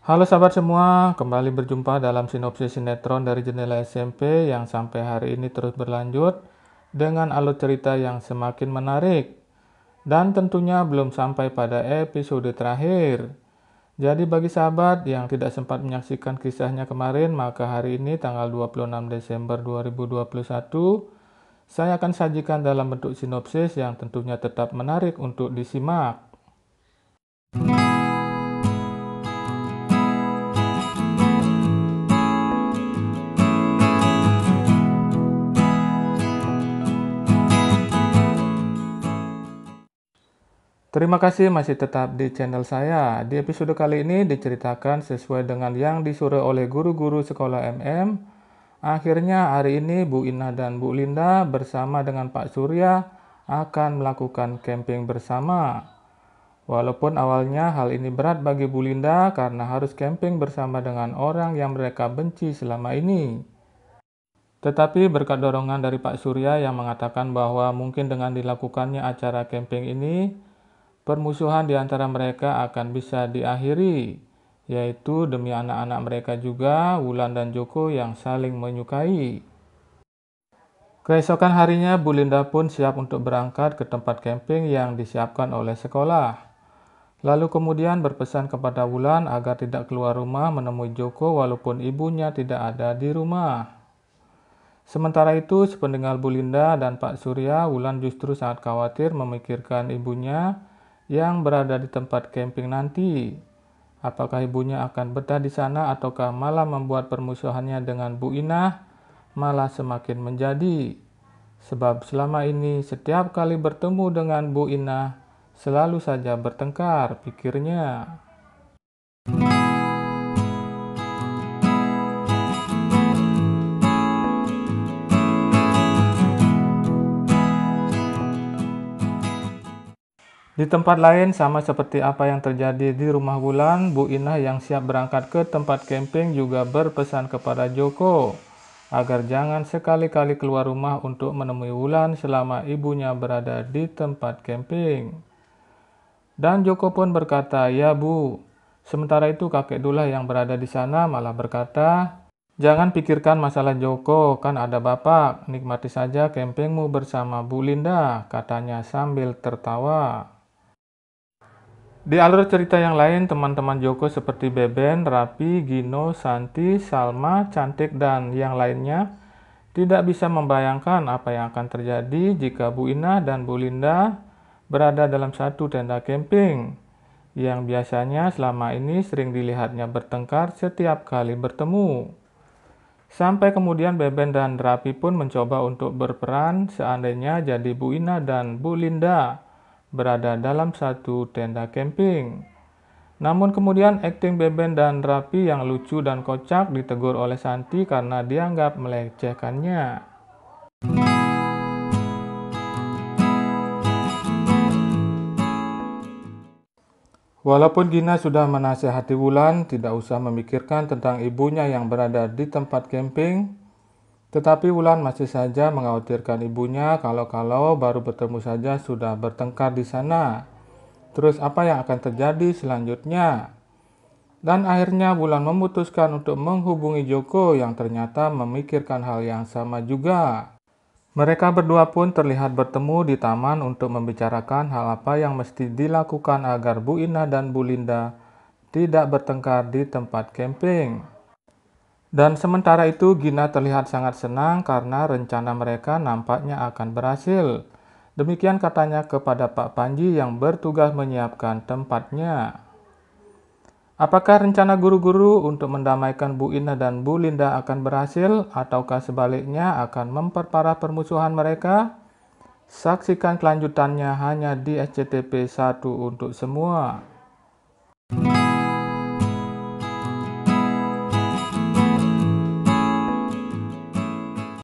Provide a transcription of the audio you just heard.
Halo sahabat semua, kembali berjumpa dalam sinopsis sinetron dari jendela SMP yang sampai hari ini terus berlanjut dengan alur cerita yang semakin menarik. Dan tentunya belum sampai pada episode terakhir. Jadi bagi sahabat yang tidak sempat menyaksikan kisahnya kemarin, maka hari ini tanggal 26 Desember 2021, saya akan sajikan dalam bentuk sinopsis yang tentunya tetap menarik untuk disimak. Terima kasih masih tetap di channel saya. Di episode kali ini diceritakan sesuai dengan yang disuruh oleh guru-guru sekolah MM. Akhirnya hari ini Bu Ina dan Bu Linda bersama dengan Pak Surya akan melakukan camping bersama. Walaupun awalnya hal ini berat bagi Bu Linda karena harus camping bersama dengan orang yang mereka benci selama ini. Tetapi berkat dorongan dari Pak Surya yang mengatakan bahwa mungkin dengan dilakukannya acara camping ini, permusuhan di antara mereka akan bisa diakhiri, yaitu demi anak-anak mereka juga, Wulan dan Joko yang saling menyukai. Keesokan harinya, Bu Linda pun siap untuk berangkat ke tempat camping yang disiapkan oleh sekolah. Lalu kemudian berpesan kepada Wulan agar tidak keluar rumah menemui Joko walaupun ibunya tidak ada di rumah. Sementara itu, sependengar Bu Linda dan Pak Surya, Wulan justru sangat khawatir memikirkan ibunya yang berada di tempat camping nanti. Apakah ibunya akan betah di sana ataukah malah membuat permusuhannya dengan Bu Inah malah semakin menjadi? Sebab selama ini setiap kali bertemu dengan Bu Inah selalu saja bertengkar pikirnya. Di tempat lain, sama seperti apa yang terjadi di rumah Wulan, Bu Inah yang siap berangkat ke tempat camping juga berpesan kepada Joko agar jangan sekali-kali keluar rumah untuk menemui Wulan selama ibunya berada di tempat camping. Dan Joko pun berkata, ya bu. Sementara itu kakek Dula yang berada di sana malah berkata, jangan pikirkan masalah Joko, kan ada bapak, nikmati saja campingmu bersama Bu Linda, katanya sambil tertawa. Di alur cerita yang lain, teman-teman Joko seperti Beben, Rapi, Gino, Santi, Salma, Cantik, dan yang lainnya tidak bisa membayangkan apa yang akan terjadi jika Bu Ina dan Bu Linda berada dalam satu tenda camping yang biasanya selama ini sering dilihatnya bertengkar setiap kali bertemu. Sampai kemudian Beben dan Rapi pun mencoba untuk berperan seandainya jadi Bu Ina dan Bu Linda berada dalam satu tenda camping. Namun kemudian akting Beben dan Rapi yang lucu dan kocak ditegur oleh Santi karena dianggap melecehkannya. Walaupun Gina sudah menasehati Wulan tidak usah memikirkan tentang ibunya yang berada di tempat camping, tetapi Wulan masih saja mengkhawatirkan ibunya kalau-kalau baru bertemu saja sudah bertengkar di sana. Terus apa yang akan terjadi selanjutnya? Dan akhirnya Wulan memutuskan untuk menghubungi Joko yang ternyata memikirkan hal yang sama juga. Mereka berdua pun terlihat bertemu di taman untuk membicarakan hal apa yang mesti dilakukan agar Bu Ina dan Bu Linda tidak bertengkar di tempat camping. Dan sementara itu Gina terlihat sangat senang karena rencana mereka nampaknya akan berhasil. Demikian katanya kepada Pak Panji yang bertugas menyiapkan tempatnya. Apakah rencana guru-guru untuk mendamaikan Bu Ina dan Bu Linda akan berhasil ataukah sebaliknya akan memperparah permusuhan mereka? Saksikan kelanjutannya hanya di SCTV 1 untuk semua.